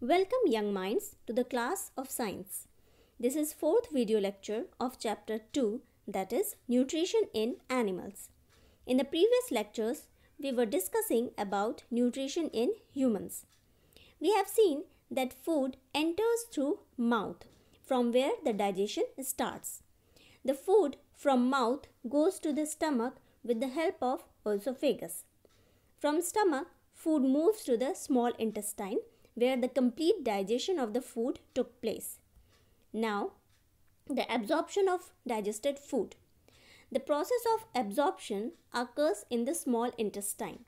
Welcome young minds to the class of science. This is fourth video lecture of chapter 2 that is nutrition in animals. In the previous lectures we were discussing about nutrition in humans. We have seen that food enters through mouth from where the digestion starts. The food from mouth goes to the stomach with the help of esophagus. From stomach food moves to the small intestine where the complete digestion of the food took place. Now, the absorption of digested food. The process of absorption occurs in the small intestine.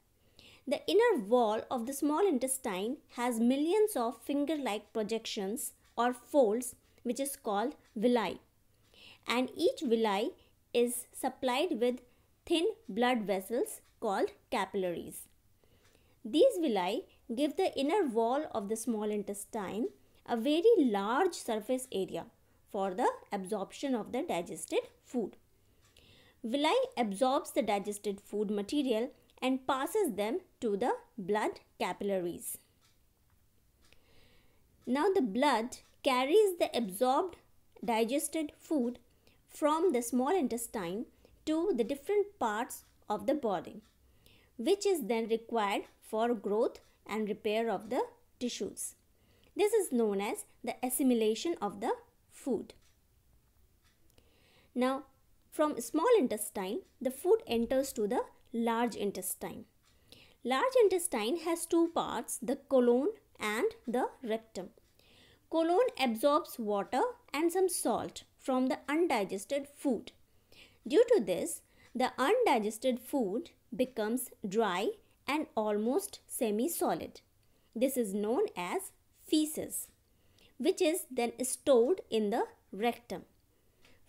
The inner wall of the small intestine has millions of finger like projections or folds, which is called villi. And each villi is supplied with thin blood vessels called capillaries. These villi give the inner wall of the small intestine a very large surface area for the absorption of the digested food. Villi absorbs the digested food material and passes them to the blood capillaries. Now the blood carries the absorbed digested food from the small intestine to the different parts of the body, which is then required for growth and repair of the tissues. This is known as the assimilation of the food. Now, from small intestine, the food enters to the large intestine. Large intestine has two parts, the colon and the rectum. Colon absorbs water and some salt from the undigested food. Due to this, the undigested food becomes dry and almost semi-solid. This is known as feces, which is then stored in the rectum.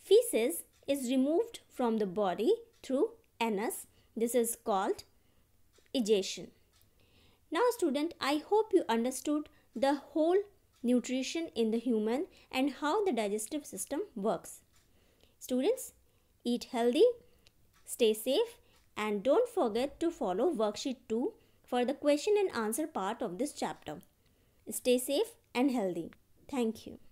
Feces is removed from the body through anus. This is called ejection. Now student, I hope you understood the whole nutrition in the human and how the digestive system works. Students, eat healthy, stay safe and don't forget to follow worksheet 2 for the question and answer part of this chapter. Stay safe and healthy. Thank you.